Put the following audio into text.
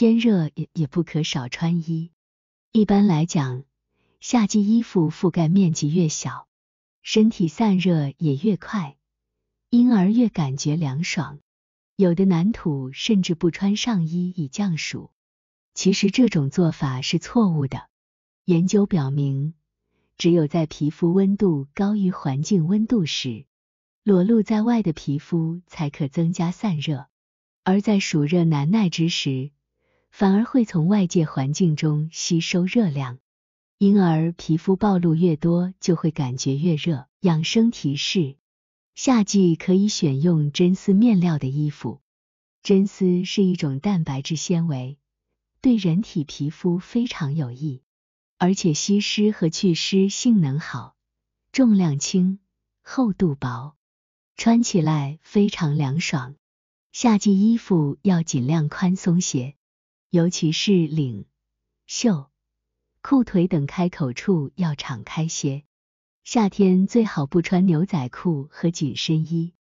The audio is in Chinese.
天热也也不可少穿衣。一般来讲，夏季衣服覆盖面积越小，身体散热也越快，因而越感觉凉爽。有的男土甚至不穿上衣以降暑，其实这种做法是错误的。研究表明，只有在皮肤温度高于环境温度时，裸露在外的皮肤才可增加散热，而在暑热难耐之时。反而会从外界环境中吸收热量，因而皮肤暴露越多，就会感觉越热。养生提示：夏季可以选用真丝面料的衣服。真丝是一种蛋白质纤维，对人体皮肤非常有益，而且吸湿和去湿性能好，重量轻，厚度薄，穿起来非常凉爽。夏季衣服要尽量宽松些。尤其是领、袖、裤腿等开口处要敞开些。夏天最好不穿牛仔裤和紧身衣。